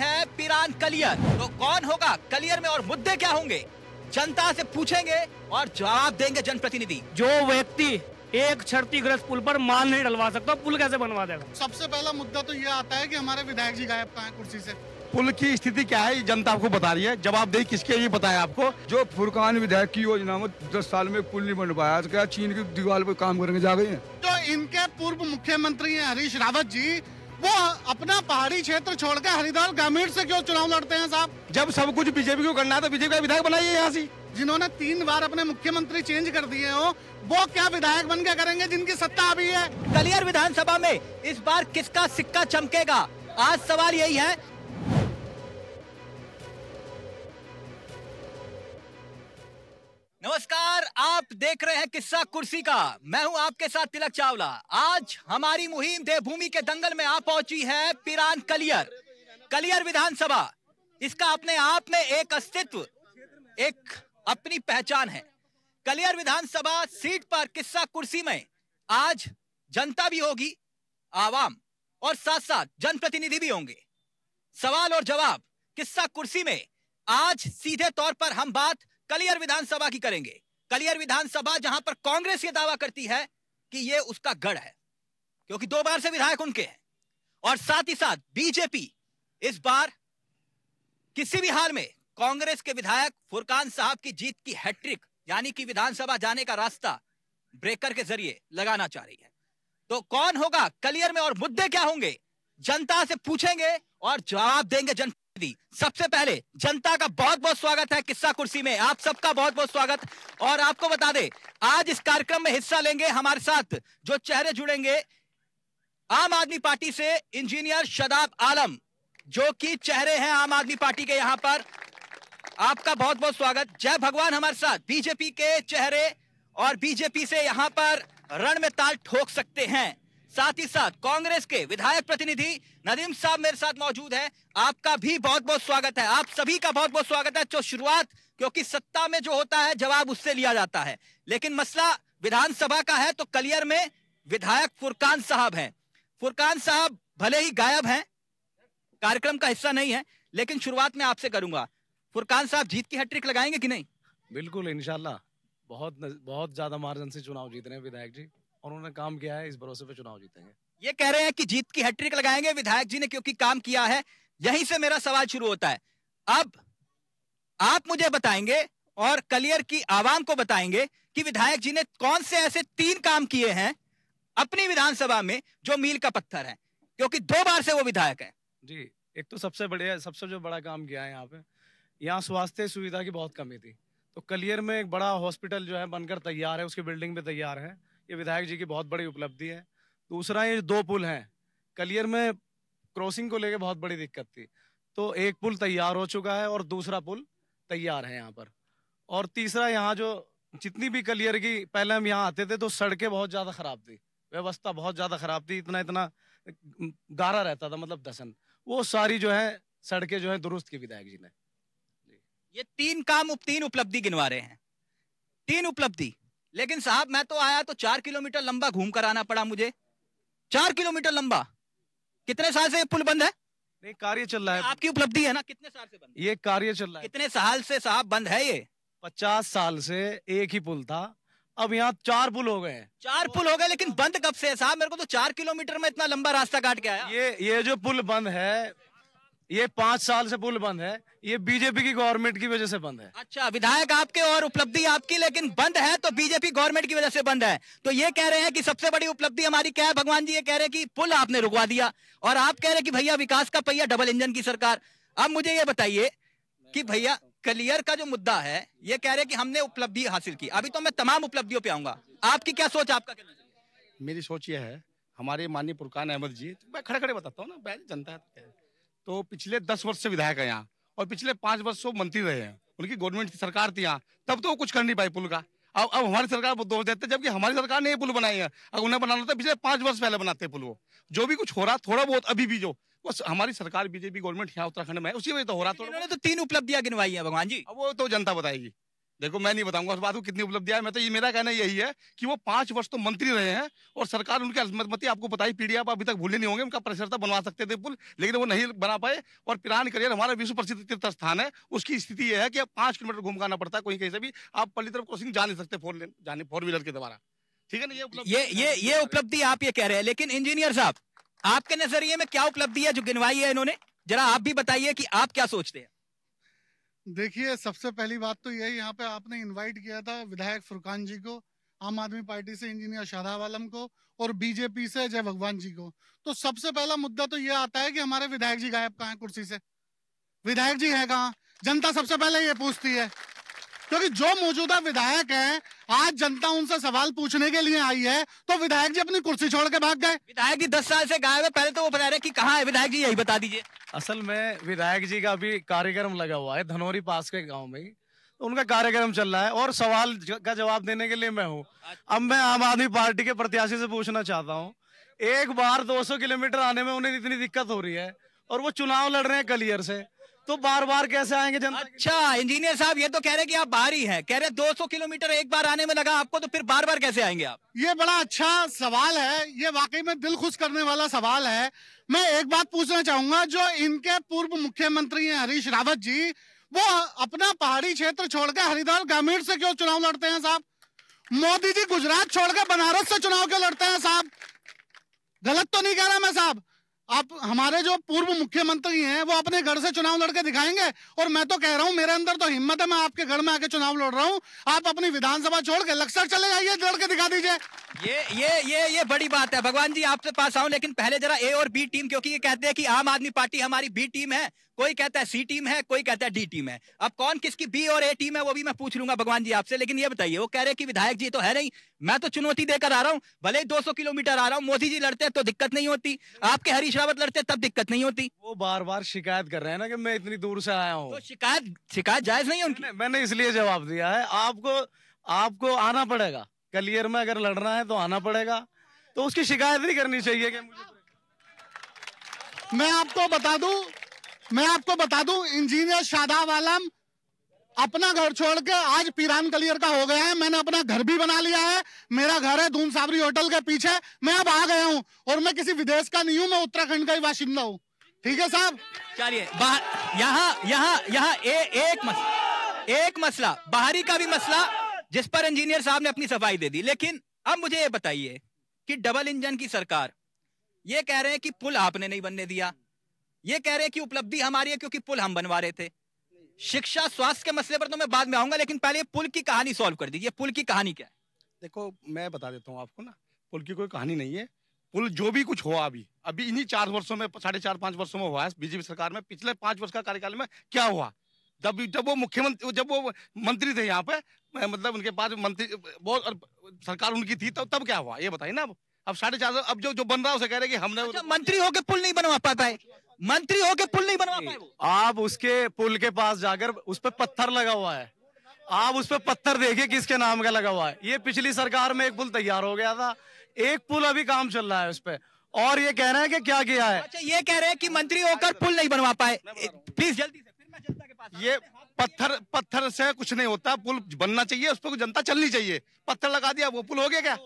है पीरान कलियर तो कौन होगा कलियर में और मुद्दे क्या होंगे जनता से पूछेंगे और जवाब देंगे जनप्रतिनिधि जो व्यक्ति एक क्षतिग्रस्त पुल पर माल नहीं डलवा सकता पुल कैसे बनवा देगा सबसे पहला मुद्दा तो ये आता है कि हमारे विधायक जी गायब कहा कुर्सी से पुल की स्थिति क्या है जनता आपको बता रही है जवाब दे किसके लिए बताया आपको जो फुरकान विधायक की योजना में दस साल में पुल नहीं बन पाया क्या चीन की दीवार पर काम करेंगे जा गए जो तो इनके पूर्व मुख्यमंत्री हैं हरीश रावत जी वो अपना पहाड़ी क्षेत्र छोड़कर हरिद्वार ग्रामीण से क्यों चुनाव लड़ते हैं साहब जब सब कुछ बीजेपी को करना है तो बीजेपी का विधायक बनाइए यहाँ से जिन्होंने तीन बार अपने मुख्यमंत्री चेंज कर दिए हो वो क्या विधायक बन के करेंगे जिनकी सत्ता अभी है कलियर विधानसभा में इस बार किसका सिक्का चमकेगा आज सवाल यही है नमस्कार आप देख रहे हैं किस्सा कुर्सी का मैं हूं आपके साथ तिलक चावला आज हमारी मुहिम देवभूमि के दंगल में आ पहुंची है पिरान कलियर कलियर विधानसभा इसका अपने आप में एक अस्तित्व एक अपनी पहचान है कलियर विधानसभा सीट पर किस्सा कुर्सी में आज जनता भी होगी आवाम और साथ साथ जनप्रतिनिधि भी होंगे सवाल और जवाब किस्सा कुर्सी में आज सीधे तौर पर हम बात कलियर विधानसभा की करेंगे कलियर विधानसभा जहां पर कांग्रेस ये दावा करती है कि ये उसका गढ़ है क्योंकि दो बार से विधायक उनके हैं और साथ ही साथ बीजेपी इस बार किसी भी हाल में कांग्रेस के विधायक फुरकान साहब की जीत की हैट्रिक यानी कि विधानसभा जाने का रास्ता ब्रेकर के जरिए लगाना चाह रही है तो कौन होगा कलियर में और मुद्दे क्या होंगे जनता से पूछेंगे और जवाब देंगे जनता दी सबसे पहले जनता का बहुत बहुत स्वागत है किस्सा कुर्सी में आप सबका बहुत बहुत स्वागत और आपको बता दे आज इस कार्यक्रम में हिस्सा लेंगे हमारे साथ जो चेहरे जुड़ेंगे आम आदमी पार्टी से इंजीनियर शदाब आलम जो कि चेहरे हैं आम आदमी पार्टी के यहाँ पर आपका बहुत बहुत स्वागत जय भगवान हमारे साथ बीजेपी के चेहरे और बीजेपी से यहाँ पर रण में ताल ठोक सकते हैं साथ ही साथ कांग्रेस के विधायक प्रतिनिधि नदीम साहब मेरे साथ मौजूद हैं आपका भी बहुत बहुत स्वागत है आप सभी का बहुत बहुत स्वागत है जो शुरुआत क्योंकि सत्ता में जो होता है जवाब उससे लिया जाता है लेकिन मसला विधानसभा का है तो कलियर में विधायक फुरकान साहब हैं फुरकान साहब भले ही गायब हैं कार्यक्रम का हिस्सा नहीं है लेकिन शुरुआत में आपसे करूंगा फुरकान साहब जीत की हैट्रिक लगाएंगे कि नहीं बिल्कुल इनशाला बहुत बहुत ज्यादा मार्जन से चुनाव जीत रहे हैं विधायक जी और उन्होंने काम किया है इस भरोसे पे चुनाव जीतेंगे ये कह रहे हैं कि जीत की हैट्रिक लगाएंगे विधायक जी ने क्योंकि काम किया है यहीं से मेरा सवाल शुरू होता है अब आप मुझे बताएंगे और कलियर की आवाम को बताएंगे कि विधायक जी ने कौन से ऐसे तीन काम किए हैं अपनी विधानसभा में जो मील का पत्थर है क्योंकि दो बार से वो विधायक है जी एक तो सबसे बढ़िया सबसे जो बड़ा काम किया है यहाँ पे यहाँ स्वास्थ्य सुविधा की बहुत कमी थी तो कलियर में एक बड़ा हॉस्पिटल जो है बनकर तैयार है उसकी बिल्डिंग भी तैयार है ये विधायक जी की बहुत बड़ी उपलब्धि है दूसरा ये दो पुल हैं कलियर में क्रॉसिंग को लेकर बहुत बड़ी दिक्कत थी तो एक पुल तैयार हो चुका है और दूसरा पुल तैयार है यहाँ पर और तीसरा यहाँ जो जितनी भी कलियर की पहले हम यहाँ आते थे तो सड़कें बहुत ज़्यादा ख़राब थी व्यवस्था बहुत ज़्यादा ख़राब थी इतना इतना गारा रहता था मतलब दसन वो सारी जो है सड़कें जो है दुरुस्त की विधायक जी ने ये तीन काम तीन उपलब्धि गिनवा रहे हैं तीन उपलब्धि लेकिन साहब मैं तो आया तो चार किलोमीटर लंबा घूम कर आना पड़ा मुझे चार किलोमीटर लंबा कितने साल से ये पुल बंद है नहीं कार्य चल रहा है आपकी उपलब्धि है ना कितने साल से बंद ये कार्य चल रहा है कितने साल से साहब बंद है ये पचास साल से एक ही पुल था अब यहाँ चार पुल हो गए चार पुल हो गए लेकिन बंद कब से है साहब मेरे को तो चार किलोमीटर में इतना लंबा रास्ता काट के आया ये ये जो पुल बंद है ये पांच साल से पुल बंद है ये बीजेपी की गवर्नमेंट की वजह से बंद है अच्छा विधायक आपके और उपलब्धि आपकी लेकिन बंद है तो बीजेपी गवर्नमेंट की वजह से बंद है तो ये कह रहे हैं कि सबसे बड़ी उपलब्धि हमारी क्या है भगवान जी ये कह रहे हैं कि पुल आपने रुकवा दिया और आप कह रहे हैं कि भैया विकास का पहिया डबल इंजन की सरकार अब मुझे ये बताइए कि भैया कलियर का जो मुद्दा है ये कह रहे हैं कि हमने उपलब्धि हासिल की अभी तो मैं तमाम उपलब्धियों पे आऊंगा आपकी क्या सोच आपका मेरी सोच यह है हमारे माननीय पुरकान अहमद जी मैं खड़े खड़े बताता हूँ ना जनता है तो तो पिछले दस वर्ष से विधायक है यहाँ और पिछले पांच वर्ष से मंत्री रहे हैं उनकी गवर्नमेंट की सरकार थी यहाँ तब तो वो कुछ कर नहीं पाई पुल का अब अब हमारी सरकार को दोष देते जबकि हमारी सरकार ने ये पुल बनाई है अगर उन्हें बनाना था पिछले पांच वर्ष पहले बनाते पुल वो जो भी कुछ हो रहा थोड़ा बहुत अभी भी जो बस हमारी सरकार बीजेपी गवर्नमेंट यहाँ उत्तराखंड में है उसी वजह तो हो रहा थोड़ा तो तीन उपलब्धियां गिनवाई है भगवान जी वो तो जनता बताएगी देखो मैं नहीं बताऊंगा उस बात को कितनी उपलब्धियां मैं तो ये मेरा कहना यही है कि वो पांच वर्ष तो मंत्री रहे हैं और सरकार उनके अजमतमती आपको बताई पीढ़ी आप अभी तक भूले नहीं होंगे उनका परिसरता तो बनवा सकते थे पुल लेकिन वो नहीं बना पाए और पिरान करियर हमारा विश्व प्रसिद्ध तीर्थ स्थान है उसकी स्थिति यह है कि पांच किलोमीटर घुमकाना पड़ता है कहीं कहीं से भी आप पल्ली तरफ क्रॉसिंग जा नहीं सकते फोर लेन जाने फोर व्हीलर के द्वारा ठीक है ना ये ये ये ये उपलब्धि आप ये कह रहे हैं लेकिन इंजीनियर साहब आपके नजरिए में क्या उपलब्धि है जो गिनवाई है इन्होंने जरा आप भी बताइए कि आप क्या सोचते हैं देखिए सबसे पहली बात तो यही यहाँ पे आपने इनवाइट किया था विधायक फुरकान जी को आम आदमी पार्टी से इंजीनियर शादाब आलम को और बीजेपी से जय भगवान जी को तो सबसे पहला मुद्दा तो ये आता है कि हमारे विधायक जी गायब कहा है कुर्सी से विधायक जी है कहाँ जनता सबसे पहले ये पूछती है क्योंकि जो मौजूदा विधायक हैं आज जनता उनसे सवाल पूछने के लिए आई है तो विधायक जी अपनी कुर्सी छोड़ के भाग गए विधायक जी दस साल से गायब है पहले तो वो बता रहे की कहाँ है विधायक जी यही बता दीजिए असल में विधायक जी का अभी कार्यक्रम लगा हुआ है धनौरी पास के गाँव में तो उनका कार्यक्रम चल रहा है और सवाल का जवाब देने के लिए मैं हूँ अच्छा। अब मैं आम आदमी पार्टी के प्रत्याशी से पूछना चाहता हूँ एक बार 200 किलोमीटर आने में उन्हें इतनी दिक्कत हो रही है और वो चुनाव लड़ रहे हैं कलियर से तो बार बार कैसे आएंगे जनता अच्छा इंजीनियर साहब ये तो कह रहे कि आप बाहर ही हैं कह रहे 200 किलोमीटर एक बार आने में लगा आपको तो फिर बार बार कैसे आएंगे आप ये बड़ा अच्छा सवाल है ये वाकई में दिल खुश करने वाला सवाल है मैं एक बात पूछना चाहूंगा जो इनके पूर्व मुख्यमंत्री हैं हरीश रावत जी वो अपना पहाड़ी क्षेत्र छोड़कर हरिद्वार ग्रामीण से क्यों चुनाव लड़ते हैं साहब मोदी जी गुजरात छोड़कर बनारस से चुनाव क्यों लड़ते हैं साहब गलत तो नहीं कह रहा मैं साहब आप हमारे जो पूर्व मुख्यमंत्री हैं वो अपने घर से चुनाव लड़के दिखाएंगे और मैं तो कह रहा हूँ मेरे अंदर तो हिम्मत है मैं आपके घर में आके चुनाव लड़ रहा हूँ आप अपनी विधानसभा छोड़ के लक्सर चले जाइए लड़के दिखा दीजिए ये ये ये ये बड़ी बात है भगवान जी आपके पास आऊं लेकिन पहले जरा ए और बी टीम क्योंकि ये कहते हैं कि आम आदमी पार्टी हमारी बी टीम है कोई कहता है सी टीम है कोई कहता है डी टीम है अब कौन किसकी बी और ए टीम है वो भी मैं पूछ लूंगा भगवान जी आपसे लेकिन ये बताइए वो कह रहे कि विधायक जी तो है नहीं मैं तो चुनौती देकर आ रहा हूँ भले ही सौ किलोमीटर आ रहा हूँ मोदी जी लड़ते हैं तो दिक्कत नहीं होती आपके हरीश रावत लड़ते हैं तब दिक्कत नहीं होती वो बार बार शिकायत कर रहे हैं ना कि मैं इतनी दूर से आया हूँ तो शिकायत शिकायत जायज नहीं उनकी मैंने इसलिए जवाब दिया है आपको आपको आना पड़ेगा कलियर में अगर लड़ना है तो आना पड़ेगा तो उसकी शिकायत नहीं करनी चाहिए कि मुझे मैं आपको बता दूं मैं आपको बता दूं इंजीनियर शादाब आलम अपना घर छोड़ के आज पीरान कलियर का हो गया है मैंने अपना घर भी बना लिया है मेरा घर है धूम साबरी होटल के पीछे मैं अब आ गया हूँ और मैं किसी विदेश का नहीं हूँ मैं उत्तराखंड का ही बाशिंदा हूँ ठीक है साहब चलिए यहाँ यहाँ यहाँ एक मसला एक मसला बाहरी का भी मसला जिस पर इंजीनियर साहब ने अपनी सफाई दे दी लेकिन अब मुझे ये बताइए कि डबल इंजन की सरकार ये कह रहे हैं कि पुल आपने नहीं बनने दिया ये कह रहे हैं कि उपलब्धि हमारी है क्योंकि पुल हम बनवा रहे थे शिक्षा स्वास्थ्य के मसले पर तो मैं बाद में आऊंगा लेकिन पहले पुल की कहानी सॉल्व कर दीजिए पुल की कहानी क्या है देखो मैं बता देता हूँ आपको ना पुल की कोई कहानी नहीं है पुल जो भी कुछ हुआ अभी अभी इन्हीं चार वर्षों में साढ़े चार पांच वर्षों में हुआ है बीजेपी सरकार में पिछले पांच वर्ष का कार्यकाल में क्या हुआ जब जब वो मुख्यमंत्री जब वो मंत्री थे यहाँ पे मतलब उनके पास मंत्री बहुत सरकार उनकी थी तब तो तब क्या हुआ ये बताइए ना अब साढ़े चार अब जो जो बन रहा है उसे कह रहे कि हमने अच्छा, मंत्री होकर पुल नहीं बनवा पाता है मंत्री होके पुल नहीं बनवा पाए आप उसके पुल के पास जाकर उस पर पत्थर लगा हुआ है आप उस पर पत्थर देखिए किसके नाम का लगा हुआ है ये पिछली सरकार में एक पुल तैयार हो गया था एक पुल अभी काम चल रहा है उस पर और ये कह रहे हैं कि क्या किया है अच्छा ये कह रहे हैं कि मंत्री होकर पुल नहीं बनवा पाए प्लीज जल्दी से फिर मैं जनता के पास ये पत्थर पत्थर से कुछ नहीं होता पुल बनना चाहिए उस पर जनता चलनी चाहिए पत्थर लगा दिया वो पुल हो गया क्या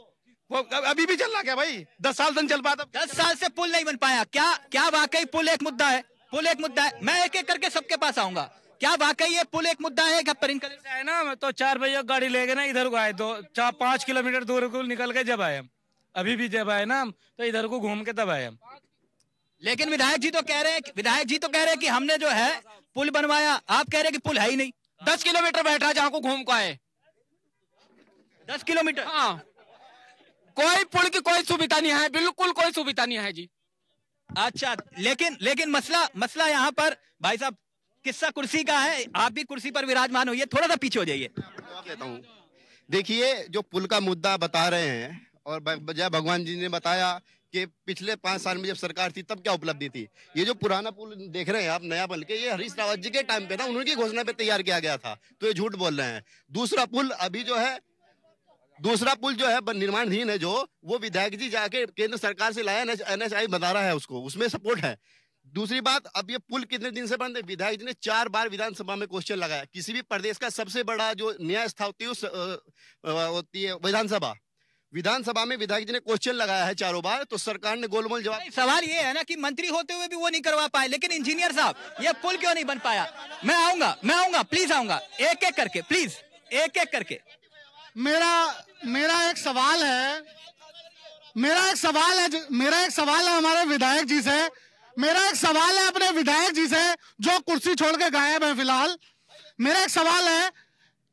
वो अभी भी चल रहा क्या भाई दस साल तक चल पाता दस साल से पुल नहीं बन पाया क्या क्या वाकई पुल एक मुद्दा है पुल एक मुद्दा है मैं एक एक करके सबके पास आऊंगा क्या वाकई ये पुल एक मुद्दा है क्या परिंद है ना मैं तो चार बजे गाड़ी लेके ना इधर को आए दो चार पाँच किलोमीटर दूर को निकल के जब आए हम अभी भी जब आए ना हम तो इधर को घूम के तब आए हम लेकिन विधायक जी तो कह रहे हैं विधायक जी तो कह रहे हैं कि हमने जो है पुल बनवाया आप कह रहे हैं कि पुल है ही नहीं दस किलोमीटर बैठा जहाँ को घूम को आए दस किलोमीटर हाँ कोई पुल की कोई सुविधा नहीं है बिल्कुल कोई सुविधा नहीं है जी अच्छा लेकिन लेकिन मसला मसला यहाँ पर भाई साहब किस्सा कुर्सी का है आप भी कुर्सी पर विराजमान होइए थोड़ा सा पीछे हो जाइए देखिए जो पुल का मुद्दा बता रहे हैं और जय भगवान जी ने बताया कि पिछले पांच साल में जब सरकार थी तब क्या उपलब्धि थी ये जो पुराना पुल देख रहे हैं आप नया बल के ये हरीश रावत जी के टाइम पे था उन्होंने घोषणा पे तैयार किया गया था तो ये झूठ बोल रहे हैं दूसरा पुल अभी जो है दूसरा पुल जो है निर्माणधीन है जो वो विधायक जी जाके केंद्र सरकार से लाया एन आई बता रहा है उसको उसमें सपोर्ट है दूसरी बात अब ये पुल कितने दिन से बंद है विधायक जी ने चार बार विधानसभा में क्वेश्चन लगाया किसी भी प्रदेश का सबसे बड़ा जो न्याय स्था होती है विधानसभा विधानसभा में विधायक जी ने क्वेश्चन लगाया है चारों बार तो सरकार ने गोलमोल जवाब सवाल ये है ना कि मंत्री होते हुए भी वो नहीं करवा पाए लेकिन इंजीनियर साहब ये पुल क्यों नहीं बन पाया मैं आऊंगा मैं आऊंगा प्लीज आऊंगा एक एक करके प्लीज एक एक करके मेरा मेरा एक सवाल है मेरा एक सवाल है मेरा एक सवाल है हमारे विधायक जी से मेरा एक सवाल है अपने विधायक जी से जो कुर्सी छोड़ के गायब है फिलहाल मेरा एक सवाल है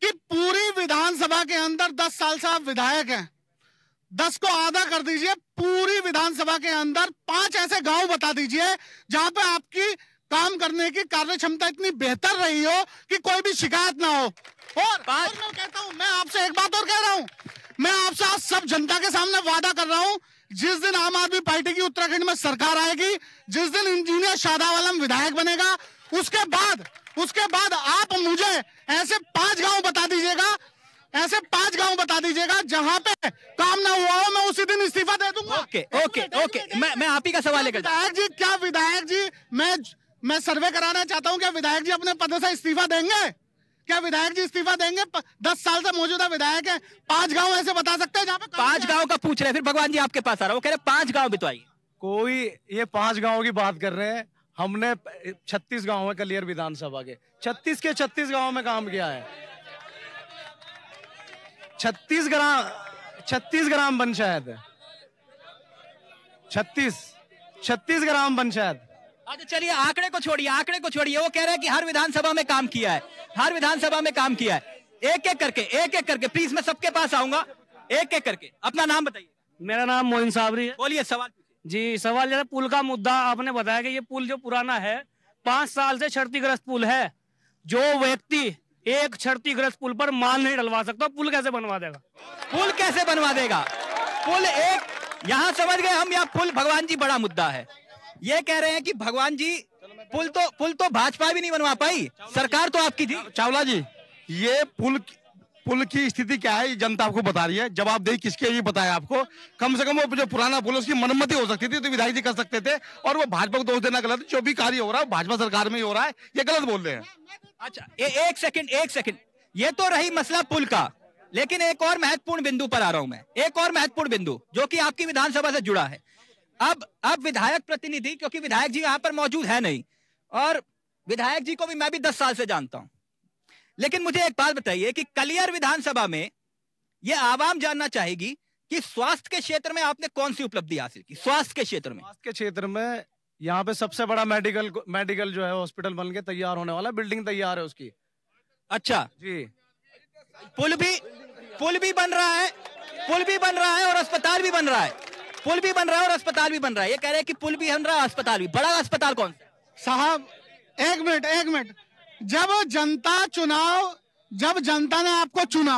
कि पूरी विधानसभा के अंदर 10 साल से आप विधायक हैं 10 को आधा कर दीजिए पूरी विधानसभा के अंदर पांच ऐसे गांव बता दीजिए जहां पे आपकी काम करने की कार्य क्षमता इतनी बेहतर रही हो कि कोई भी शिकायत ना हो और, और मैं कहता हूं मैं आपसे एक बात और कह रहा हूँ मैं आपसे आज सब जनता के सामने वादा कर रहा हूँ जिस दिन आम आदमी पार्टी की उत्तराखंड में सरकार आएगी जिस दिन इंजीनियर शादावालम विधायक बनेगा उसके बाद उसके बाद आप मुझे ऐसे पांच गांव बता दीजिएगा ऐसे पांच गांव बता दीजिएगा जहां पे काम ना हुआ हो मैं उसी दिन इस्तीफा दे दूंगा ओके ओके ओके मैं मैं आप ही का सवाल लेकर विधायक जी क्या विधायक जी मैं मैं सर्वे कराना चाहता हूँ क्या विधायक जी अपने पद से इस्तीफा देंगे क्या विधायक जी इस्तीफा देंगे दस साल से मौजूदा विधायक है पांच गांव ऐसे बता सकते हैं जहाँ पे पांच गांव का पूछ रहे हैं फिर भगवान जी आपके पास आ रहा वो कह रहे पांच गांव बिताई कोई ये पांच गांव की बात कर रहे हैं हमने छत्तीस गाँव है कलियर विधानसभा के छत्तीस के छत्तीस गाँव में काम किया है छत्तीस ग्राम छत्तीस ग्राम पंचायत है छत्तीस छत्तीस ग्राम पंचायत अच्छा चलिए आंकड़े को छोड़िए आंकड़े को छोड़िए वो कह रहे हैं कि हर विधानसभा में काम किया है हर विधानसभा में काम किया है एक एक करके एक एक करके प्लीज मैं सबके पास आऊंगा एक एक करके अपना नाम बताइए मेरा नाम मोहिन सावरी है बोलिए सवाल जी सवाल जरा पुल का मुद्दा आपने बताया कि ये पुल जो पुराना है पांच साल से क्षतिग्रस्त पुल है जो व्यक्ति एक क्षतिग्रस्त पुल पर माल नहीं डलवा सकता पुल कैसे बनवा देगा पुल कैसे बनवा देगा पुल एक यहाँ समझ गए हम यहाँ पुल भगवान जी बड़ा मुद्दा है ये कह रहे हैं कि भगवान जी पुल तो पुल तो भाजपा भी नहीं बनवा पाई सरकार तो आपकी थी चावला जी ये पुल पुल की स्थिति क्या है जनता आपको बता रही है दे किसके ये बताया आपको कम से कम वो जो पुराना पुल उसकी मनमति हो सकती थी तो विधायक जी कर सकते थे और वो भाजपा को दोष देना गलत जो भी कार्य हो रहा है भाजपा सरकार में ही हो रहा है ये गलत बोल रहे हैं अच्छा ए, एक सेकंड एक सेकंड ये तो रही मसला पुल का लेकिन एक और महत्वपूर्ण बिंदु पर आ रहा हूं मैं एक और महत्वपूर्ण बिंदु जो की आपकी विधानसभा से जुड़ा है अब अब विधायक प्रतिनिधि क्योंकि विधायक जी यहाँ पर मौजूद है नहीं और विधायक जी को भी मैं भी दस साल से जानता हूं लेकिन मुझे एक बात बताइए कि कलियर विधानसभा में यह आवाम जानना चाहेगी कि स्वास्थ्य के क्षेत्र में आपने कौन सी उपलब्धि हासिल की स्वास्थ्य के क्षेत्र में स्वास्थ्य के क्षेत्र में यहाँ पे सबसे बड़ा मेडिकल मेडिकल जो है हॉस्पिटल बन के तैयार होने वाला बिल्डिंग तैयार है उसकी अच्छा जी पुल भी पुल भी बन रहा है पुल भी बन रहा है और अस्पताल भी बन रहा है पुल भी बन रहा है और अस्पताल भी बन रहा है ये कह रहे हैं कि पुल भी बन रहा है अस्पताल भी बड़ा अस्पताल कौन सा साहब एक मिनट एक मिनट जब जनता चुनाव जब जनता ने आपको चुना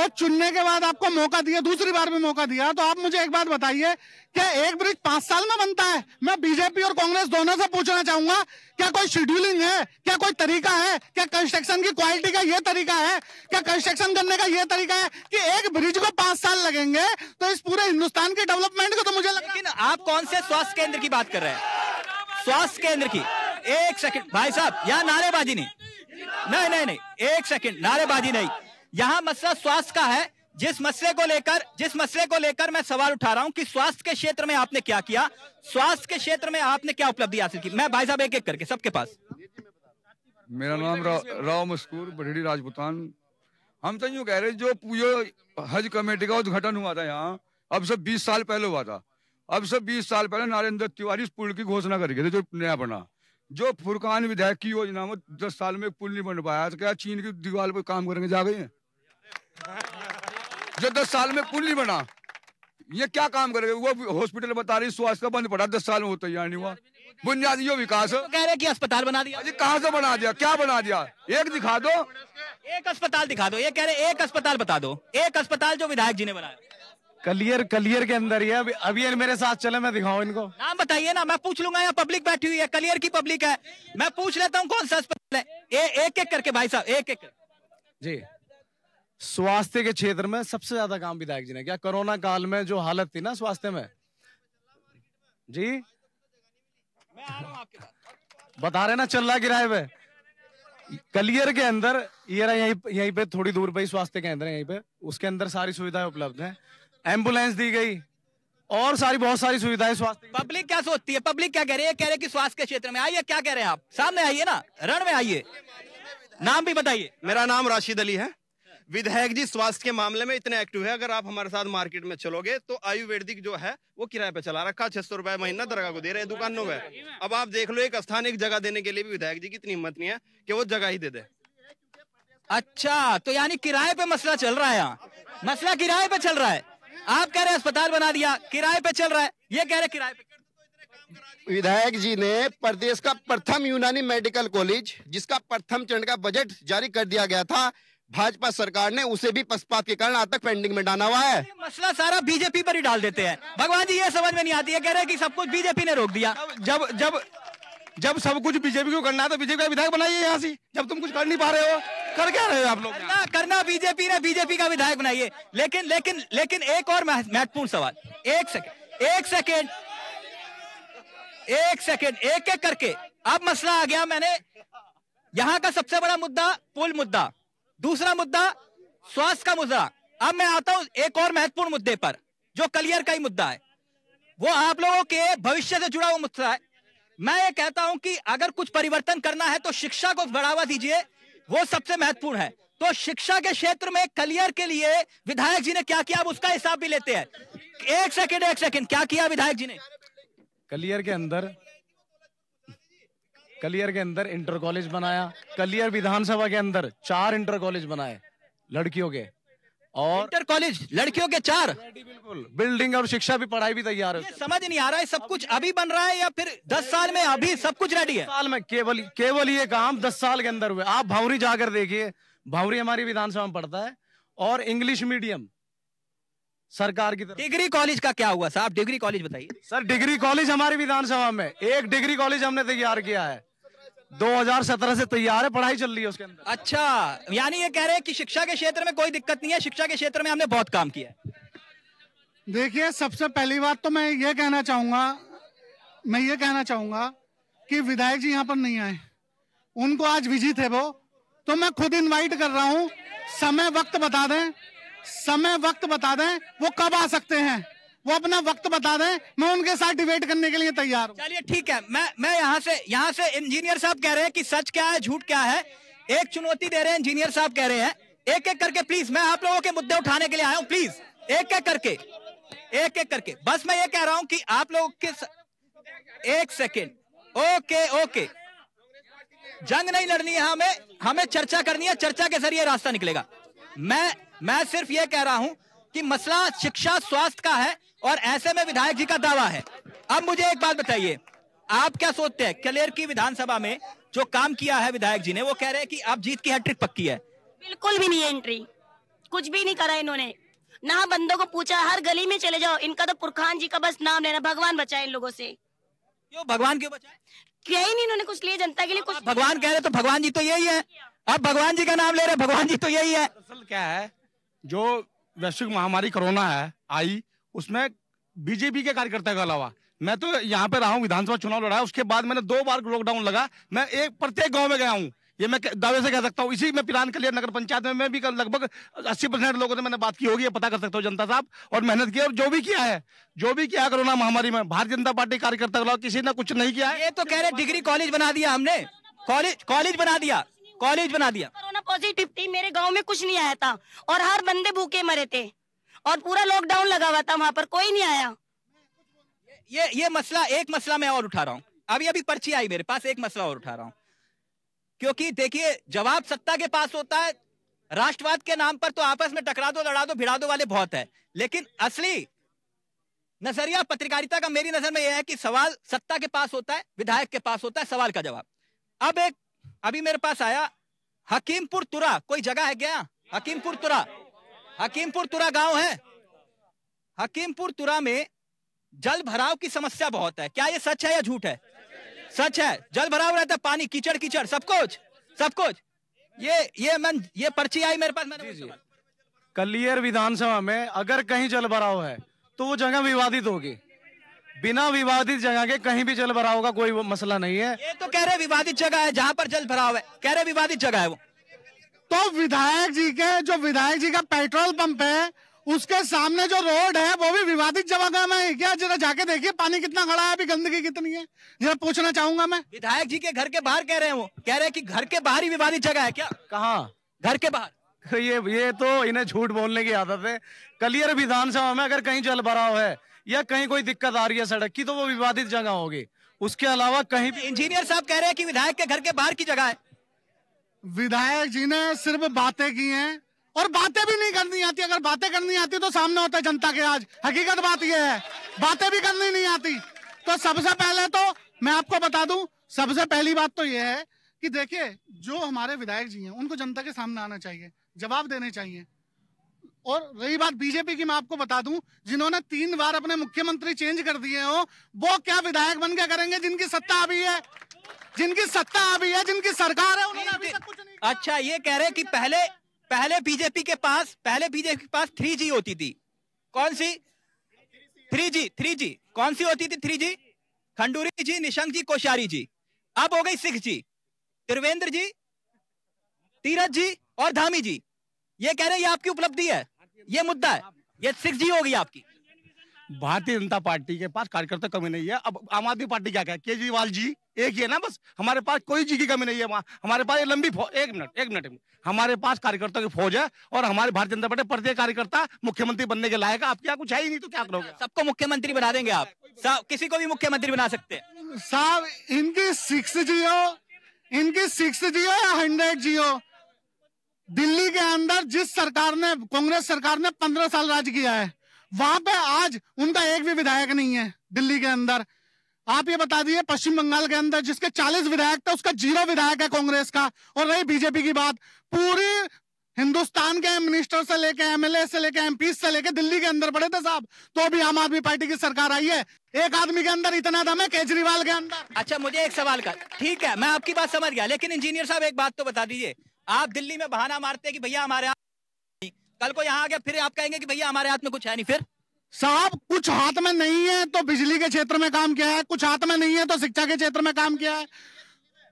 और चुनने के बाद आपको मौका दिया दूसरी बार भी मौका दिया तो आप मुझे एक बात बताइए क्या एक ब्रिज पांच साल में बनता है मैं बीजेपी और कांग्रेस दोनों से पूछना चाहूंगा क्या कोई शेड्यूलिंग है क्या कोई तरीका है क्या कंस्ट्रक्शन की क्वालिटी का ये तरीका है क्या कंस्ट्रक्शन करने का ये तरीका है कि एक ब्रिज को पांच साल लगेंगे तो इस पूरे हिंदुस्तान के डेवलपमेंट को तो मुझे लेकिन आप कौन से स्वास्थ्य केंद्र की बात कर रहे हैं स्वास्थ्य केंद्र की एक सेकेंड भाई साहब यहाँ नारेबाजी नहीं नहीं नहीं नहीं एक सेकेंड नारेबाजी नहीं यहाँ मसला स्वास्थ्य का है जिस मसले को लेकर जिस मसले को लेकर मैं सवाल उठा रहा हूँ कि स्वास्थ्य के क्षेत्र में आपने क्या किया स्वास्थ्य के क्षेत्र में आपने क्या उपलब्धि हासिल की मैं भाई साहब एक एक करके सबके पास मेरा नाम राव मस्कूर बढ़ेड़ी राजपूतान हम तो यूँ कह रहे जो पूरे हज कमेटी का उद्घाटन हुआ था यहाँ अब सब बीस साल पहले हुआ था अब सब बीस साल पहले नरेंद्र तिवारी इस पुल की घोषणा कर गए थे जो नया बना जो फुरकान विधायक की योजना में दस साल में पुल नहीं बन पाया तो क्या चीन की दीवार पर काम करेंगे जा गए हैं जो दस साल में पुल नहीं बना ये क्या काम करेगा वो हॉस्पिटल बता रही स्वास्थ्य का बंद पड़ा दस साल में होता नहीं हुआ बुनियादी यो विकास तो कह रहे कि अस्पताल बना दिया अजी कहाँ से बना दिया क्या बना दिया एक दिखा दो एक अस्पताल दिखा दो ये कह रहे एक अस्पताल बता दो एक अस्पताल जो विधायक जी ने बनाया कलियर कलियर के अंदर ही है अभी अभी मेरे साथ चले मैं दिखाऊं इनको नाम बताइए ना मैं पूछ लूंगा यहाँ पब्लिक बैठी हुई है कलियर की पब्लिक है मैं पूछ लेता हूँ कौन सा अस्पताल है ए, एक एक करके भाई साहब एक एक जी स्वास्थ्य के क्षेत्र में सबसे ज्यादा काम विधायक जी ने क्या कोरोना काल में जो हालत थी ना स्वास्थ्य में जी बता रहे ना चल रहा किराए पे कलियर के अंदर ये रहा यहीं यहीं पे थोड़ी दूर पे ही स्वास्थ्य केंद्र है यहीं पे उसके अंदर सारी सुविधाएं उपलब्ध हैं एम्बुलेंस दी गई और सारी बहुत सारी सुविधाएं स्वास्थ्य पब्लिक क्या सोचती है पब्लिक क्या कह रही है कह रहे कि स्वास्थ्य के क्षेत्र में आइए क्या कह रहे हैं आप सामने आइए ना रण में आइए नाम भी बताइए मेरा नाम राशिद अली है विधायक जी स्वास्थ्य के मामले में इतने एक्टिव है अगर आप हमारे साथ मार्केट में चलोगे तो आयुर्वेदिक जो है वो किराए पे चला रखा छह सौ रुपए महीना दरगाह को दे रहे हैं दुकानों में अब आप देख लो एक स्थान एक जगह देने के लिए भी विधायक जी की इतनी हिम्मत नहीं है कि वो जगह ही दे दे अच्छा तो यानी किराए पे मसला चल रहा है यहाँ मसला किराए पे चल रहा है आप कह रहे हैं अस्पताल बना दिया किराए पे चल रहा है ये कह रहे किराए पे तो विधायक जी ने प्रदेश का प्रथम यूनानी मेडिकल कॉलेज जिसका प्रथम चरण का बजट जारी कर दिया गया था भाजपा सरकार ने उसे भी पक्षपात के कारण आज तक पेंडिंग में डाला हुआ है मसला सारा बीजेपी पर ही डाल देते हैं भगवान जी ये समझ में नहीं आती है कह रहे हैं कि सब कुछ बीजेपी ने रोक दिया जब जब जब सब कुछ बीजेपी को करना है तो बीजेपी का विधायक बनाइए यहाँ से जब तुम कुछ कर नहीं पा रहे हो कर क्या रहे हो आप लोग करना, करना बीजेपी ने बीजेपी का विधायक बनाइए लेकिन लेकिन लेकिन एक और महत्वपूर्ण सवाल एक सेकेंड एक सेकेंड एक सेकेंड एक एक करके अब मसला आ गया मैंने यहाँ का सबसे बड़ा मुद्दा पुल मुद्दा दूसरा मुद्दा स्वास्थ्य का मुद्दा अब मैं आता हूं एक और महत्वपूर्ण मुद्दे पर जो कलियर का ही मुद्दा है वो आप लोगों के भविष्य से जुड़ा हुआ मुद्दा है मैं ये कहता हूं कि अगर कुछ परिवर्तन करना है तो शिक्षा को बढ़ावा दीजिए वो सबसे महत्वपूर्ण है तो शिक्षा के क्षेत्र में कलियर के लिए विधायक जी ने क्या किया उसका हिसाब भी लेते हैं एक सेकेंड एक सेकेंड क्या किया विधायक जी ने कलियर के अंदर कलियर के अंदर इंटर कॉलेज बनाया कलियर विधानसभा के अंदर चार इंटर कॉलेज बनाए लड़कियों के और इंटर कॉलेज लड़कियों के चार बिल्कुल बिल्डिंग और शिक्षा भी पढ़ाई भी तैयार है समझ नहीं आ रहा है सब कुछ अभी बन रहा है या फिर दस साल में अभी सब कुछ रेडी है साल में केवल केवल ये काम दस साल के अंदर हुए आप भावरी जाकर देखिए भावरी हमारी विधानसभा में पढ़ता है और इंग्लिश मीडियम सरकार की डिग्री कॉलेज का क्या हुआ साहब डिग्री कॉलेज बताइए सर डिग्री कॉलेज हमारी विधानसभा में एक डिग्री कॉलेज हमने तैयार किया है 2017 से तैयार है पढ़ाई चल रही है उसके अंदर अच्छा यानी ये कह रहे हैं कि शिक्षा के क्षेत्र में कोई दिक्कत नहीं है शिक्षा के क्षेत्र में हमने बहुत काम किया है देखिए सबसे पहली बात तो मैं ये कहना चाहूंगा मैं ये कहना चाहूंगा कि विधायक जी यहाँ पर नहीं आए उनको आज विजिट है वो तो मैं खुद इनवाइट कर रहा हूँ समय वक्त बता दें समय वक्त बता दें वो कब आ सकते हैं वो अपना वक्त बता दें मैं उनके साथ डिबेट करने के लिए तैयार हूँ चलिए ठीक है मैं मैं यहाँ से यहाँ से इंजीनियर साहब कह रहे हैं कि सच क्या है झूठ क्या है एक चुनौती दे रहे हैं इंजीनियर साहब कह रहे हैं एक एक करके प्लीज मैं आप लोगों के मुद्दे उठाने के लिए आया हूँ प्लीज एक एक करके एक एक करके बस मैं ये कह रहा हूँ कि आप लोग के स... एक सेकेंड ओके ओके जंग नहीं लड़नी है हमें हमें चर्चा करनी है चर्चा के जरिए रास्ता निकलेगा मैं मैं सिर्फ ये कह रहा हूँ कि मसला शिक्षा स्वास्थ्य का है और ऐसे में विधायक जी का दावा है अब मुझे एक बात बताइए आप क्या सोचते हैं कलेर की विधानसभा में जो काम किया है विधायक जी ने वो कह रहे हैं कि आप जीत की हैट्रिक पक्की है बिल्कुल भी नहीं एंट्री कुछ भी नहीं करा इन्होंने ना बंदों को पूछा हर गली में चले जाओ इनका तो पुरखान जी का बस नाम लेना भगवान बचाए इन लोगों से क्यों भगवान क्यों बचाए क्या ही नहीं इन्होंने कुछ लिए जनता के लिए कुछ भगवान कह रहे तो भगवान जी तो यही है अब भगवान जी का नाम ले रहे भगवान जी तो यही है असल क्या है जो वैश्विक महामारी कोरोना है आई उसमें बीजेपी के कार्यकर्ता के अलावा मैं तो यहाँ पे रहा हूँ विधानसभा चुनाव लड़ा उसके बाद मैंने दो बार लॉकडाउन लगा मैं एक प्रत्येक गाँव में गया हूँ ये मैं दावे से कह सकता हूँ इसी में कर लिया नगर पंचायत में मैं भी लगभग अस्सी परसेंट लोगों से मैंने बात की होगी पता कर सकता हूँ जनता साहब और मेहनत की और जो भी किया है जो भी किया कोरोना महामारी में भारतीय जनता पार्टी कार्यकर्ता किसी ने कुछ नहीं किया है ये तो कह रहे डिग्री कॉलेज बना दिया हमने कॉलेज कॉलेज बना दिया कॉलेज बना दिया कोरोना पॉजिटिव थी मेरे गाँव में कुछ नहीं आया था और हर बंदे भूखे मरे थे और पूरा लॉकडाउन लगा हुआ था वहाँ पर कोई नहीं आया ये ये मसला एक मसला मैं और उठा रहा हूँ अभी अभी पर्ची आई मेरे पास एक मसला और उठा रहा हूँ क्योंकि देखिए जवाब सत्ता के पास होता है राष्ट्रवाद के नाम पर तो आपस में टकरा दो लड़ा दो भिड़ा दो वाले बहुत है लेकिन असली नजरिया पत्रकारिता का मेरी नजर में यह है कि सवाल सत्ता के पास होता है विधायक के पास होता है सवाल का जवाब अब एक अभी मेरे पास आया हकीमपुर तुरा कोई जगह है क्या हकीमपुर तुरा हकीमपुर तुरा गांव है हकीमपुर तुरा में जल भराव की समस्या बहुत है क्या ये सच है या झूठ है सच है जल भराव रहता है पानी कीचड़ कीचड़ सब कुछ सब कुछ ये ये मन ये पर्ची आई मेरे पास कलियर विधानसभा में अगर कहीं जल भराव है तो वो जगह विवादित होगी बिना विवादित जगह के कहीं भी जल भराव का कोई मसला नहीं है ये तो कह रहे विवादित जगह है जहाँ पर जल भराव है कह रहे विवादित जगह है वो तो विधायक जी के जो विधायक जी का पेट्रोल पंप है उसके सामने जो रोड है वो भी विवादित जगह में है क्या जरा जाके देखिए पानी कितना खड़ा है अभी गंदगी कितनी है जरा पूछना चाहूंगा मैं विधायक जी के घर के बाहर कह रहे हैं वो कह रहे हैं कि घर के बाहर ही विवादित जगह है क्या कहा घर के बाहर ये ये तो इन्हें झूठ बोलने की आदत है कलियर विधानसभा में अगर कहीं जल भराव है या कहीं कोई दिक्कत आ रही है सड़क की तो वो विवादित जगह होगी उसके अलावा कहीं भी इंजीनियर साहब कह रहे हैं कि विधायक के घर के बाहर की जगह है विधायक जी ने सिर्फ बातें की हैं और बातें भी नहीं करनी आती अगर बातें करनी आती तो सामने होता है जनता के आज हकीकत बात यह है बातें भी करनी नहीं आती तो सबसे पहले तो मैं आपको बता दूं सबसे पहली बात तो यह है कि देखिए जो हमारे विधायक जी हैं उनको जनता के सामने आना चाहिए जवाब देने चाहिए और रही बात बीजेपी की मैं आपको बता दूं जिन्होंने तीन बार अपने मुख्यमंत्री चेंज कर दिए हो वो क्या विधायक बन के करेंगे जिनकी सत्ता अभी है जिनकी सत्ता अभी है जिनकी सरकार है उन्होंने अभी तक कुछ नहीं किया। अच्छा ये कह रहे कि पहले पहले बीजेपी के पास पहले बीजेपी के पास थ्री जी होती थी कौन सी थ्री जी थ्री जी कौन सी होती थी थ्री जी खंडूरी जी निशंक जी कोश्यारी जी अब हो गई सिख जी त्रिवेंद्र जी तीरथ जी और धामी जी ये कह रहे ये आपकी उपलब्धि है ये मुद्दा है ये सिख जी होगी आपकी भारतीय जनता पार्टी के पास कार्यकर्ता कमी नहीं है अब आम आदमी पार्टी क्या कहे केजरीवाल जी एक ही है ना बस हमारे पास कोई जी की कमी नहीं है वहाँ हमारे पास लंबी एक मिनट एक मिनट हमारे पास कार्यकर्ता की फौज है और हमारे भारतीय जनता पार्टी प्रत्येक कार्यकर्ता मुख्यमंत्री बनने के लायक आपके यहाँ कुछ है ही नहीं तो क्या करोगे सबको मुख्यमंत्री बना देंगे आप किसी को भी मुख्यमंत्री बना सकते हैं साहब इनकी सिक्स जियो इनकी सिक्स जियो या हंड्रेड जियो दिल्ली के अंदर जिस सरकार ने कांग्रेस सरकार ने पंद्रह साल राज किया है वहां पे आज उनका एक भी विधायक नहीं है दिल्ली के अंदर आप ये बता दिए पश्चिम बंगाल के अंदर जिसके 40 विधायक था उसका जीरो विधायक है कांग्रेस का और रही बीजेपी की बात पूरी हिंदुस्तान के मिनिस्टर से लेके एमएलए से लेके एमपी से लेके दिल्ली के अंदर पड़े थे साहब तो भी आम आदमी पार्टी की सरकार आई है एक आदमी के अंदर इतना दम है केजरीवाल के अंदर अच्छा मुझे एक सवाल का ठीक है मैं आपकी बात समझ गया लेकिन इंजीनियर साहब एक बात तो बता दीजिए आप दिल्ली में बहाना मारते हैं कि भैया हमारे कल को यहाँ आ गया फिर आप कहेंगे कि भैया हमारे हाथ में कुछ है नहीं फिर साहब कुछ हाथ में नहीं है तो बिजली के क्षेत्र में काम किया है कुछ हाथ में नहीं है तो शिक्षा के क्षेत्र में काम किया है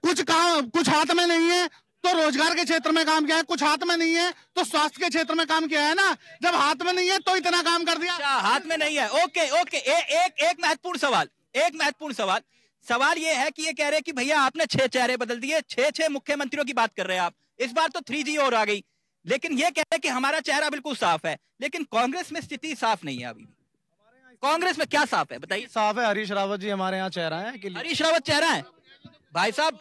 कुछ काम कुछ हाथ में नहीं है तो रोजगार के क्षेत्र में काम किया है कुछ हाथ में नहीं है तो स्वास्थ्य के क्षेत्र में काम किया है ना जब हाथ में नहीं है तो इतना काम कर दिया अच्छा, हाथ में नहीं है ओके ओके ए, एक एक महत्वपूर्ण सवाल एक महत्वपूर्ण सवाल सवाल ये है कि ये कह रहे कि भैया आपने छह चेहरे बदल दिए छह छह मुख्यमंत्रियों की बात कर रहे हैं आप इस बार तो थ्री जी और आ गई लेकिन ये कह रहे कि हमारा चेहरा बिल्कुल साफ है लेकिन कांग्रेस में स्थिति साफ नहीं है अभी कांग्रेस में क्या साफ है बताइए साफ है हरीश रावत जी हमारे यहाँ चेहरा है हरीश रावत चेहरा है भाई साहब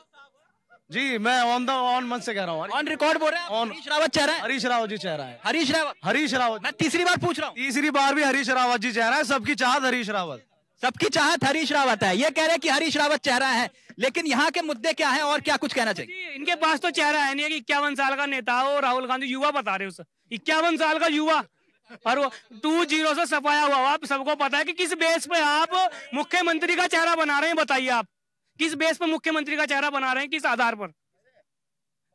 जी मैं ऑन द ऑन मंच से कह रहा हूँ ऑन रिकॉर्ड बोल रहे हैं ऑन हरीश रावत चेहरा है हरीश रावत जी चेहरा है हरीश रावत हरीश रावत मैं तीसरी बार पूछ रहा हूँ तीसरी बार भी हरीश रावत जी चेहरा है सबकी चाहत हरीश रावत सबकी चाहत हरीश रावत है ये कह रहे हैं कि हरीश रावत चेहरा है लेकिन यहाँ के मुद्दे क्या है और क्या कुछ कहना चाहिए इनके पास तो चेहरा है नहीं कि इक्यावन साल का नेता हो राहुल गांधी युवा बता रहे हो इक्यावन साल का युवा और वो टू जीरो से सफाया हुआ आप सबको पता है कि किस बेस पे आप मुख्यमंत्री का चेहरा बना रहे हैं बताइए आप किस बेस पे मुख्यमंत्री का चेहरा बना रहे हैं किस आधार पर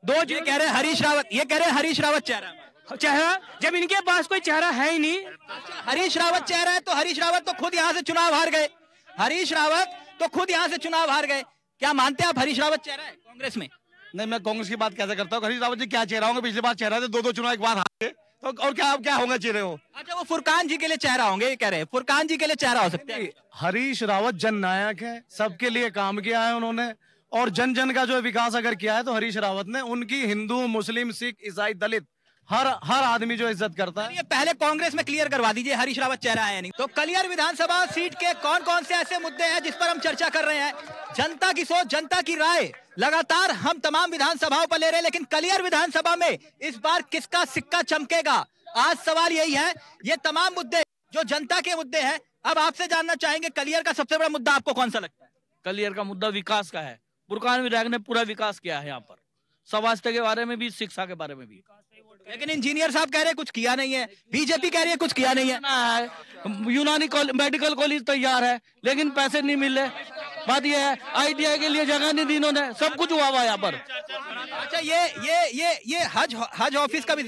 दो जी कह रहे हरीश रावत ये कह रहे हैं हरीश रावत चेहरा चेहरा जब इनके पास कोई चेहरा है ही नहीं हरीश रावत चेहरा है तो हरीश रावत तो खुद यहाँ से चुनाव हार गए हरीश रावत तो खुद यहाँ से चुनाव हार गए क्या मानते हैं आप हरीश रावत चेहरा है कांग्रेस में नहीं मैं कांग्रेस की बात कैसे करता हूँ हरीश रावत जी क्या चेहरा होंगे पिछले बार चेहरा थे दो दो चुनाव एक बार हार गए तो और क्या क्या होंगे चेहरे हो अच्छा वो फुरकान जी के लिए चेहरा होंगे कह रहे हैं फुरकान जी के लिए चेहरा हो सकता है हरीश रावत जन नायक है सबके लिए काम किया है उन्होंने और जन जन का जो विकास अगर किया है तो हरीश रावत ने उनकी हिंदू मुस्लिम सिख ईसाई दलित हर हर आदमी जो इज्जत करता है ये पहले कांग्रेस में क्लियर करवा दीजिए हरीश रावत चेहरा है नहीं तो कलियर विधानसभा सीट के कौन कौन से ऐसे मुद्दे हैं जिस पर हम चर्चा कर रहे हैं जनता की सोच जनता की राय लगातार हम तमाम विधानसभाओं पर ले रहे हैं लेकिन कलियर विधानसभा में इस बार किसका सिक्का चमकेगा आज सवाल यही है ये तमाम मुद्दे जो जनता के मुद्दे हैं अब आपसे जानना चाहेंगे कलियर का सबसे बड़ा मुद्दा आपको कौन सा लगता है कलियर का मुद्दा विकास का है बुरकान विधायक ने पूरा विकास किया है यहाँ पर स्वास्थ्य के बारे में भी शिक्षा के बारे में भी लेकिन इंजीनियर साहब कह रहे कुछ किया नहीं है बीजेपी कह रही है कुछ किया नहीं है यूनानी मेडिकल कॉलेज तैयार है लेकिन पैसे नहीं मिल रहे बात यह है आईटीआई के लिए जगह नहीं दी इन्होंने सब कुछ हुआ हुआ यहाँ पर अच्छा, अच्छा, अच्छा ये ये ये ये हज हज ऑफिस का भी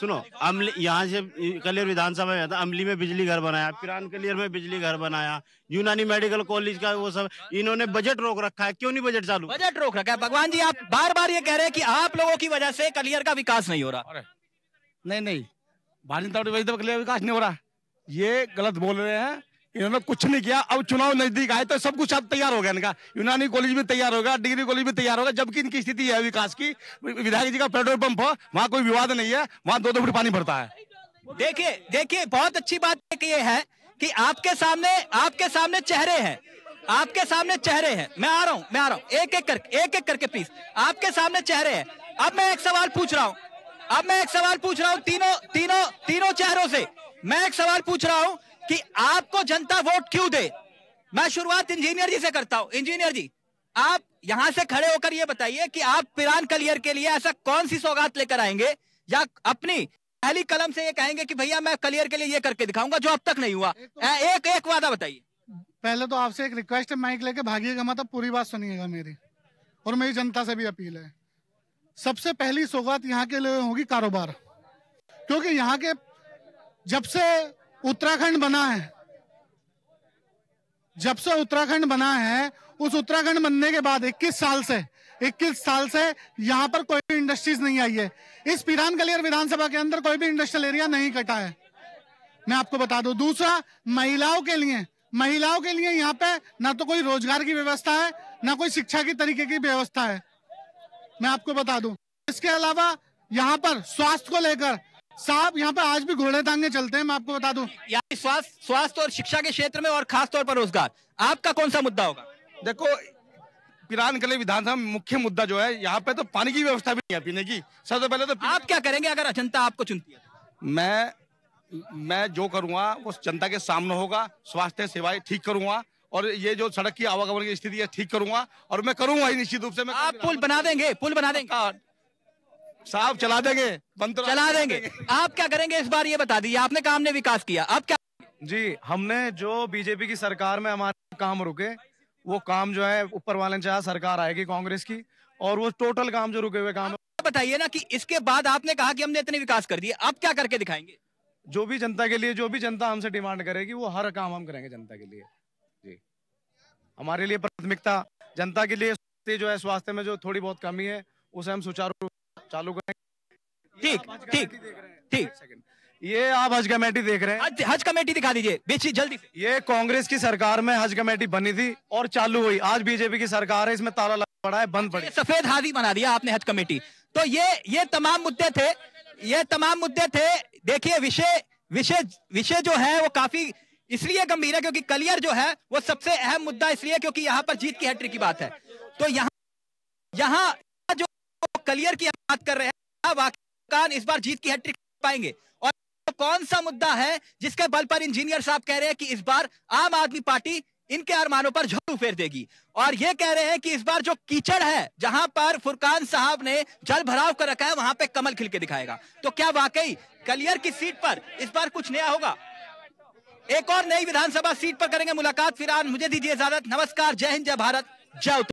सुनो अमली यहाँ से कलियर विधानसभा में था अमली में बिजली घर बनाया किरान कलियर में बिजली घर बनाया यूनानी मेडिकल कॉलेज का वो सब इन्होंने बजट रोक रखा है क्यों नहीं बजट चालू बजट रोक रखा है भगवान जी आप बार बार ये कह रहे हैं कि आप लोगों की वजह से कलियर का विकास नहीं हो रहा नहीं नहीं भारतीय जनता पार्टी तो कलियर विकास नहीं हो रहा ये गलत बोल रहे हैं इन्होंने कुछ नहीं किया अब चुनाव नजदीक आए तो सब कुछ अब तैयार हो गया इनका यूनानी कॉलेज भी तैयार होगा डिग्री कॉलेज भी तैयार होगा जबकि इनकी स्थिति है विकास की विधायक जी का पेट्रोल पंप हो वहाँ कोई विवाद नहीं है वहाँ दो दो फुट पानी भरता है देखिए देखिए बहुत अच्छी बात ये है कि आपके सामने आपके सामने चेहरे हैं आपके सामने चेहरे हैं मैं आ रहा हूँ मैं आ रहा हूँ एक एक करके एक एक करके प्लीज आपके सामने चेहरे हैं अब मैं एक सवाल पूछ रहा हूँ अब मैं एक सवाल पूछ रहा हूँ तीनों तीनों तीनों चेहरों से मैं एक सवाल पूछ रहा हूँ कि आपको जनता वोट क्यों दे मैं शुरुआत इंजीनियर जी से करता हूं इंजीनियर जी आप यहां से खड़े होकर ये बताइए कि आप पिरान कलियर के लिए ऐसा कौन सी सौगात लेकर आएंगे या अपनी पहली कलम से ये कहेंगे कि भैया मैं कलियर के लिए ये करके दिखाऊंगा जो अब तक नहीं हुआ एक तो एक, एक वादा बताइए पहले तो आपसे एक रिक्वेस्ट है माइक लेके भागिएगा मतलब पूरी बात सुनिएगा मेरी और मेरी जनता से भी अपील है सबसे पहली सौगात यहाँ के लिए होगी कारोबार क्योंकि यहाँ के जब से उत्तराखंड बना है जब से उत्तराखंड बना है उस उत्तराखंड बनने के बाद 21 साल से 21 साल से यहाँ पर कोई भी इंडस्ट्रीज नहीं आई है इस पीरान कलियर विधानसभा के अंदर कोई भी इंडस्ट्रियल एरिया नहीं कटा है मैं आपको बता दू दूसरा महिलाओं के लिए महिलाओं के लिए यहाँ पे ना तो कोई रोजगार की व्यवस्था है ना कोई शिक्षा की तरीके की व्यवस्था है मैं आपको बता दू इसके अलावा यहाँ पर स्वास्थ्य को लेकर साहब यहाँ पे आज भी घोड़े तांगे चलते हैं मैं आपको बता दूं यानी स्वास्थ्य स्वास्थ्य और शिक्षा के क्षेत्र में और खास तौर पर रोजगार आपका कौन सा मुद्दा होगा देखो पिरान कले विधानसभा में मुख्य मुद्दा जो है यहाँ पे तो पानी की व्यवस्था भी नहीं है पीने की सबसे पहले तो आप क्या करेंगे अगर जनता आपको चुनती है मैं मैं जो करूँगा वो जनता के सामने होगा स्वास्थ्य सेवाएं ठीक करूंगा और ये जो सड़क की आवागमन की स्थिति है ठीक करूंगा और मैं करूंगा ही निश्चित रूप से मैं आप पुल बना देंगे पुल बना देंगे साहब चला देंगे मंत्र चला देंगे आप क्या करेंगे इस बार ये बता दीजिए आपने काम ने विकास किया आप क्या जी हमने जो बीजेपी की सरकार में हमारे काम रुके वो काम जो है ऊपर वाले ने सरकार आएगी कांग्रेस की और वो टोटल काम जो रुके हुए काम बताइए ना कि इसके बाद आपने कहा कि हमने इतने विकास कर दिए आप क्या करके दिखाएंगे जो भी जनता के लिए जो भी जनता हमसे डिमांड करेगी वो हर काम हम करेंगे जनता के लिए जी हमारे लिए प्राथमिकता जनता के लिए जो है स्वास्थ्य में जो थोड़ी बहुत कमी है उसे हम सुचारू चालू करें ठीक ठीक ठीक ये आप हज कमेटी देख रहे हैं हज कमेटी दिखा दीजिए बेची जल्दी ये कांग्रेस की सरकार में हज कमेटी बनी थी और चालू हुई आज बीजेपी की सरकार है इसमें ताला लगा पड़ा है बंद पड़ी सफेद हादी बना दिया आपने हज कमेटी तो ये ये तमाम मुद्दे थे ये तमाम मुद्दे थे देखिए विषय विषय विषय जो है वो काफी इसलिए गंभीर है क्योंकि कलियर जो है वो सबसे अहम मुद्दा इसलिए क्योंकि यहाँ पर जीत की हैट्रिक की बात है तो यहाँ यहाँ कलियर की बात कर रहे हैं वाकान इस बार जीत की हैट्रिक पाएंगे और तो कौन सा मुद्दा है जिसके बल पर इंजीनियर साहब कह रहे हैं कि इस बार आम आदमी पार्टी इनके अरमानों पर झोरू फेर देगी और ये कह रहे हैं कि इस बार जो कीचड़ है जहां पर फुरकान साहब ने जल भराव कर रखा है वहां पे कमल खिल के दिखाएगा तो क्या वाकई कलियर की सीट पर इस बार कुछ नया होगा एक और नई विधानसभा सीट पर करेंगे मुलाकात फिर मुझे दीजिए इजाजत नमस्कार जय हिंद जय भारत जय